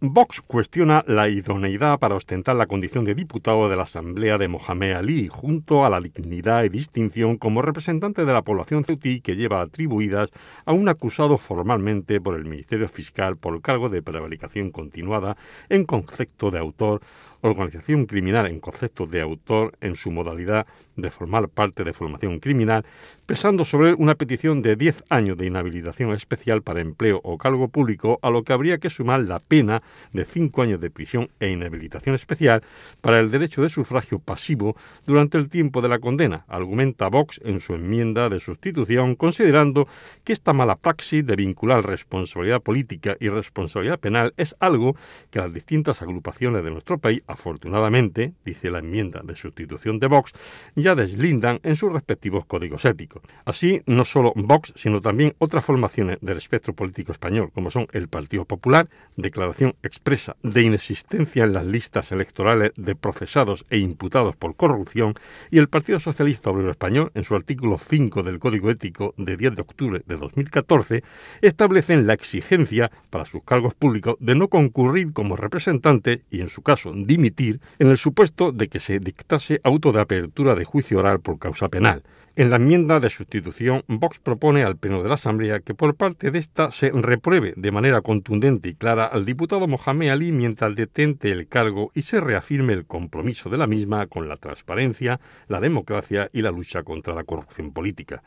Vox cuestiona la idoneidad para ostentar la condición de diputado de la Asamblea de Mohamed Ali, junto a la dignidad y distinción como representante de la población ceutí que lleva atribuidas a un acusado formalmente por el Ministerio Fiscal por cargo de prevaricación continuada en concepto de autor organización criminal en concepto de autor en su modalidad de formar parte de formación criminal, pesando sobre una petición de 10 años de inhabilitación especial para empleo o cargo público, a lo que habría que sumar la pena de 5 años de prisión e inhabilitación especial para el derecho de sufragio pasivo durante el tiempo de la condena, argumenta Vox en su enmienda de sustitución, considerando que esta mala praxis de vincular responsabilidad política y responsabilidad penal es algo que las distintas agrupaciones de nuestro país Afortunadamente, dice la enmienda de sustitución de Vox, ya deslindan en sus respectivos códigos éticos. Así, no solo Vox, sino también otras formaciones del espectro político español, como son el Partido Popular, declaración expresa de inexistencia en las listas electorales de procesados e imputados por corrupción, y el Partido Socialista Obrero Español, en su artículo 5 del Código Ético de 10 de octubre de 2014, establecen la exigencia para sus cargos públicos de no concurrir como representante y, en su caso, en el supuesto de que se dictase auto de apertura de juicio oral por causa penal. En la enmienda de sustitución, Vox propone al Pleno de la Asamblea que por parte de esta se repruebe de manera contundente y clara al diputado Mohamed Ali mientras detente el cargo y se reafirme el compromiso de la misma con la transparencia, la democracia y la lucha contra la corrupción política.